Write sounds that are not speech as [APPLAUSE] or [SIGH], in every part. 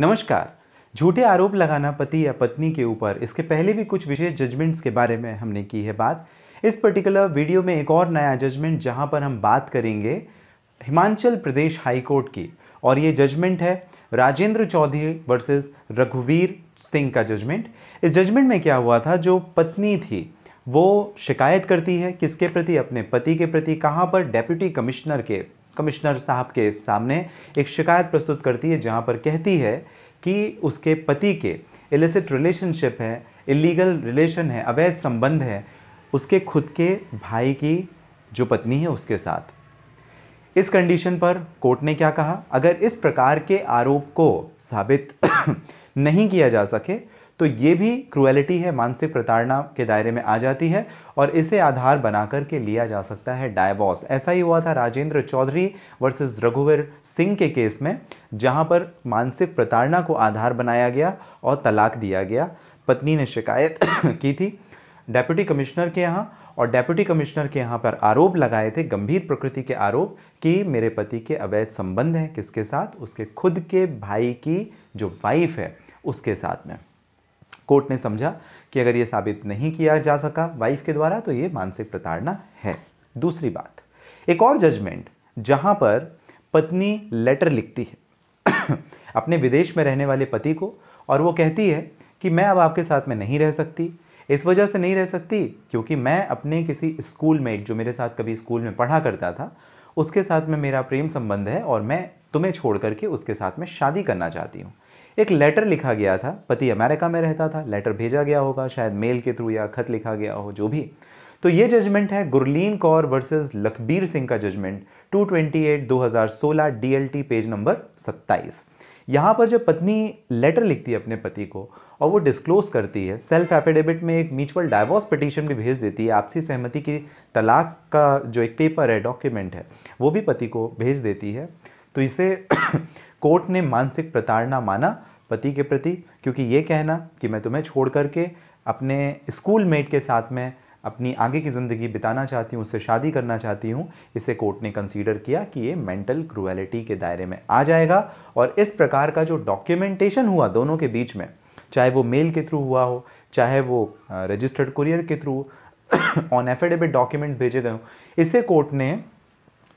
नमस्कार झूठे आरोप लगाना पति या पत्नी के ऊपर इसके पहले भी कुछ विशेष जजमेंट्स के बारे में हमने की है बात इस पर्टिकुलर वीडियो में एक और नया जजमेंट जहां पर हम बात करेंगे हिमाचल प्रदेश हाई कोर्ट की और ये जजमेंट है राजेंद्र चौधरी वर्सेस रघुवीर सिंह का जजमेंट इस जजमेंट में क्या हुआ था जो पत्नी थी वो शिकायत करती है किसके प्रति अपने पति के प्रति कहाँ पर डेप्यूटी कमिश्नर के कमिश्नर साहब के सामने एक शिकायत प्रस्तुत करती है जहाँ पर कहती है कि उसके पति के इलिसिट रिलेशनशिप है इलीगल रिलेशन है अवैध संबंध है उसके खुद के भाई की जो पत्नी है उसके साथ इस कंडीशन पर कोर्ट ने क्या कहा अगर इस प्रकार के आरोप को साबित [COUGHS] नहीं किया जा सके तो ये भी क्रुएलिटी है मानसिक प्रताड़ना के दायरे में आ जाती है और इसे आधार बना करके लिया जा सकता है डायवॉस ऐसा ही हुआ था राजेंद्र चौधरी वर्सेस रघुवीर सिंह के केस में जहाँ पर मानसिक प्रताड़ना को आधार बनाया गया और तलाक दिया गया पत्नी ने शिकायत [COUGHS] की थी डेप्यूटी कमिश्नर के यहाँ और डेप्यूटी कमिश्नर के यहाँ पर आरोप लगाए थे गंभीर प्रकृति के आरोप कि मेरे पति के अवैध संबंध हैं किसके साथ उसके खुद के भाई की जो वाइफ है उसके साथ में कोर्ट ने समझा कि अगर ये साबित नहीं किया जा सका वाइफ के द्वारा तो ये मानसिक प्रताड़ना है दूसरी बात एक और जजमेंट जहाँ पर पत्नी लेटर लिखती है [COUGHS] अपने विदेश में रहने वाले पति को और वो कहती है कि मैं अब आपके साथ में नहीं रह सकती इस वजह से नहीं रह सकती क्योंकि मैं अपने किसी स्कूल मेट जो मेरे साथ कभी स्कूल में पढ़ा करता था उसके साथ में मेरा प्रेम संबंध है और मैं तुम्हें छोड़ करके उसके साथ में शादी करना चाहती हूँ एक लेटर लिखा गया था पति अमेरिका में रहता था लेटर भेजा गया होगा शायद मेल के थ्रू या खत लिखा गया हो जो भी तो ये जजमेंट है गुरलीन कौर वर्सेस लखबीर सिंह का जजमेंट 228 2016 डीएलटी पेज नंबर 27 यहाँ पर जब पत्नी लेटर लिखती है अपने पति को और वो डिस्क्लोज करती है सेल्फ एफिडेविट में एक म्यूचुअल डाइवोर्स पिटिशन भी भेज देती है आपसी सहमति की तलाक का जो एक पेपर है डॉक्यूमेंट है वो भी पति को भेज देती है तो इसे कोर्ट ने मानसिक प्रताड़ना माना पति के प्रति क्योंकि ये कहना कि मैं तुम्हें छोड़ करके अपने स्कूल मेट के साथ में अपनी आगे की ज़िंदगी बिताना चाहती हूँ उससे शादी करना चाहती हूँ इसे कोर्ट ने कंसीडर किया कि ये मेंटल क्रुएलिटी के दायरे में आ जाएगा और इस प्रकार का जो डॉक्यूमेंटेशन हुआ दोनों के बीच में चाहे वो मेल के थ्रू हुआ हो चाहे वो रजिस्टर्ड कुरियर के थ्रू ऑन एफिडेविट डॉक्यूमेंट्स भेजे गए हों इसे कोर्ट ने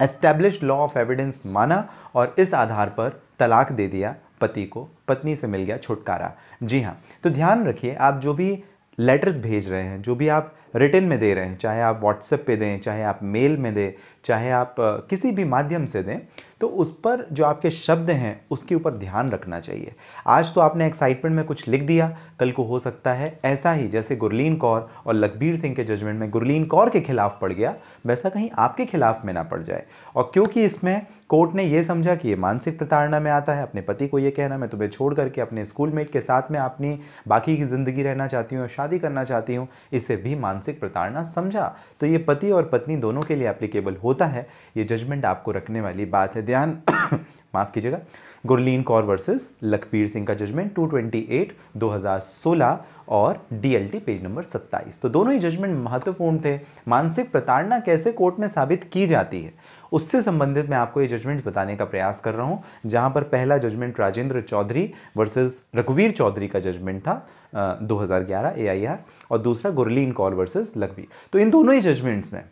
एस्टेब्लिश लॉ ऑफ एविडेंस माना और इस आधार पर तलाक दे दिया पति को पत्नी से मिल गया छुटकारा जी हाँ तो ध्यान रखिए आप जो भी लेटर्स भेज रहे हैं जो भी आप रिटर्न में दे रहे हैं चाहे आप व्हाट्सएप पे दें चाहे आप मेल में दें चाहे आप किसी भी माध्यम से दें तो उस पर जो आपके शब्द हैं उसके ऊपर ध्यान रखना चाहिए आज तो आपने एक्साइटमेंट में कुछ लिख दिया कल को हो सकता है ऐसा ही जैसे गुरलीन कौर और लखबीर सिंह के जजमेंट में गुरलीन कौर के खिलाफ पड़ गया वैसा कहीं आपके खिलाफ में ना पड़ जाए और क्योंकि इसमें कोर्ट ने यह समझा कि ये मानसिक प्रताड़ना में आता है अपने पति को ये कहना मैं तुम्हें छोड़ करके अपने स्कूलमेट के साथ में अपनी बाकी की ज़िंदगी रहना चाहती हूँ और शादी करना चाहती हूँ इसे भी मानसिक प्रताड़ना समझा तो ये पति और पत्नी दोनों के लिए एप्लीकेबल होता है ये जजमेंट आपको रखने वाली बात है ध्यान [COUGHS] माफ़ कीजिएगा गुरलीन कौर वर्सेस लखबीर सिंह का जजमेंट 228 2016 और डीएलटी पेज नंबर 27 तो दोनों ही जजमेंट महत्वपूर्ण थे मानसिक प्रताड़ना कैसे कोर्ट में साबित की जाती है उससे संबंधित मैं आपको ये जजमेंट बताने का प्रयास कर रहा हूँ जहाँ पर पहला जजमेंट राजेंद्र चौधरी वर्सेस रघुवीर चौधरी का जजमेंट था दो हज़ार और दूसरा गुरलीन कौर वर्सेज लखबीर तो इन दोनों ही जजमेंट्स में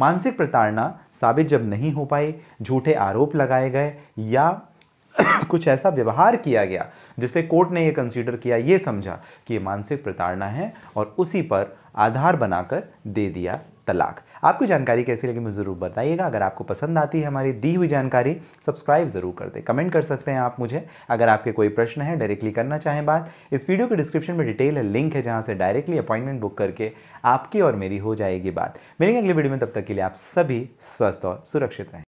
मानसिक प्रताड़ना साबित जब नहीं हो पाई झूठे आरोप लगाए गए या [COUGHS] कुछ ऐसा व्यवहार किया गया जिसे कोर्ट ने यह कंसीडर किया ये समझा कि ये मानसिक प्रताड़ना है और उसी पर आधार बनाकर दे दिया तलाक आपको जानकारी कैसी लगी मुझे ज़रूर बताइएगा अगर आपको पसंद आती है हमारी दी हुई जानकारी सब्सक्राइब ज़रूर कर दें कमेंट कर सकते हैं आप मुझे अगर आपके कोई प्रश्न है डायरेक्टली करना चाहें बात इस वीडियो के डिस्क्रिप्शन में डिटेल है लिंक है जहाँ से डायरेक्टली अपॉइंटमेंट बुक करके आपकी और मेरी हो जाएगी बात मिलेंगे अगली वीडियो में तब तक के लिए आप सभी स्वस्थ और सुरक्षित रहें